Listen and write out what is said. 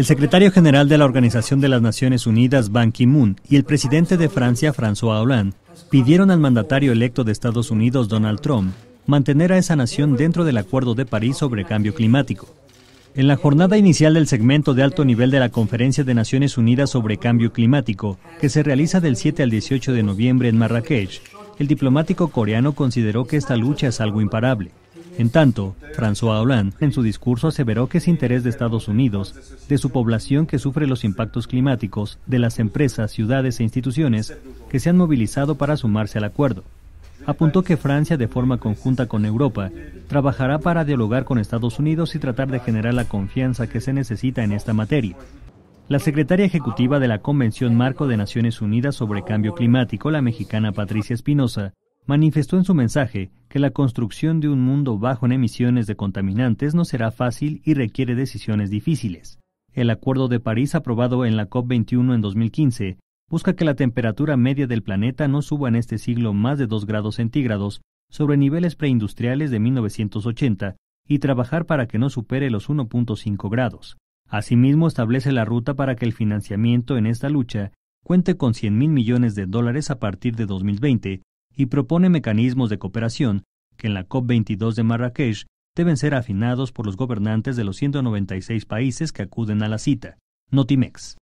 El secretario general de la Organización de las Naciones Unidas, Ban Ki-moon, y el presidente de Francia, François Hollande, pidieron al mandatario electo de Estados Unidos, Donald Trump, mantener a esa nación dentro del Acuerdo de París sobre Cambio Climático. En la jornada inicial del segmento de alto nivel de la Conferencia de Naciones Unidas sobre Cambio Climático, que se realiza del 7 al 18 de noviembre en Marrakech, el diplomático coreano consideró que esta lucha es algo imparable. En tanto, François Hollande en su discurso aseveró que es interés de Estados Unidos, de su población que sufre los impactos climáticos, de las empresas, ciudades e instituciones que se han movilizado para sumarse al acuerdo. Apuntó que Francia, de forma conjunta con Europa, trabajará para dialogar con Estados Unidos y tratar de generar la confianza que se necesita en esta materia. La secretaria ejecutiva de la Convención Marco de Naciones Unidas sobre Cambio Climático, la mexicana Patricia Espinosa, manifestó en su mensaje que la construcción de un mundo bajo en emisiones de contaminantes no será fácil y requiere decisiones difíciles. El Acuerdo de París aprobado en la COP21 en 2015 busca que la temperatura media del planeta no suba en este siglo más de 2 grados centígrados sobre niveles preindustriales de 1980 y trabajar para que no supere los 1.5 grados. Asimismo, establece la ruta para que el financiamiento en esta lucha cuente con 100 mil millones de dólares a partir de 2020 y propone mecanismos de cooperación que en la COP22 de Marrakech deben ser afinados por los gobernantes de los 196 países que acuden a la cita, Notimex.